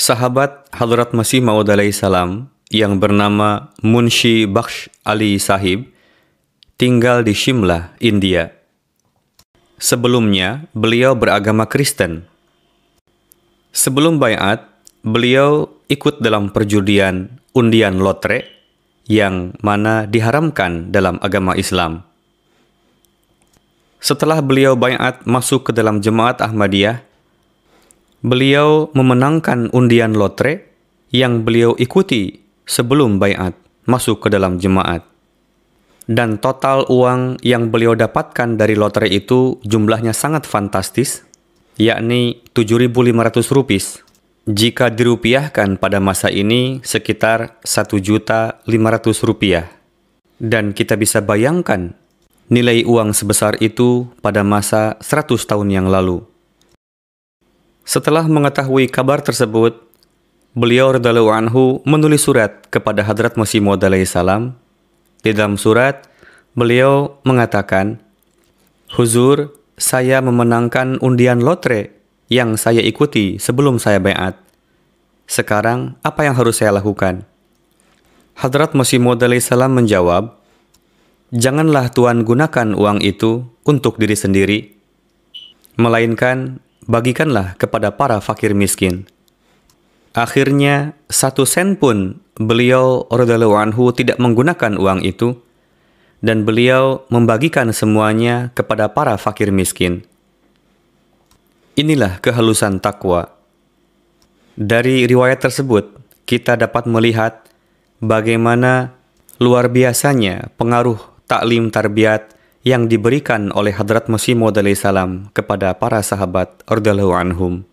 Sahabat Hadrat Masih Maud alaihi salam yang bernama Munshi Baksh Ali Sahib tinggal di Shimla, India. Sebelumnya, beliau beragama Kristen. Sebelum bayat, beliau ikut dalam perjudian undian lotre yang mana diharamkan dalam agama Islam. Setelah beliau bayat masuk ke dalam jemaat Ahmadiyah, beliau memenangkan undian lotre yang beliau ikuti sebelum bayat masuk ke dalam jemaat. Dan total uang yang beliau dapatkan dari lotre itu jumlahnya sangat fantastis, yakni 7.500 rupis. Jika dirupiahkan pada masa ini sekitar 1.500 rupiah. Dan kita bisa bayangkan nilai uang sebesar itu pada masa 100 tahun yang lalu. Setelah mengetahui kabar tersebut, beliau Radhalu Anhu menulis surat kepada Hadrat Masih Maud salam. Di dalam surat, beliau mengatakan, Huzur, saya memenangkan undian lotre yang saya ikuti sebelum saya bayat. Sekarang, apa yang harus saya lakukan? Hadrat Masih Maud salam menjawab, Janganlah Tuhan gunakan uang itu untuk diri sendiri, melainkan bagikanlah kepada para fakir miskin. Akhirnya, satu sen pun beliau orang anhu tidak menggunakan uang itu dan beliau membagikan semuanya kepada para fakir miskin. Inilah kehalusan takwa. Dari riwayat tersebut, kita dapat melihat bagaimana luar biasanya pengaruh taklim tarbiat yang diberikan oleh Hadrat Musimud alaihissalam salam kepada para sahabat radhiyallahu anhum.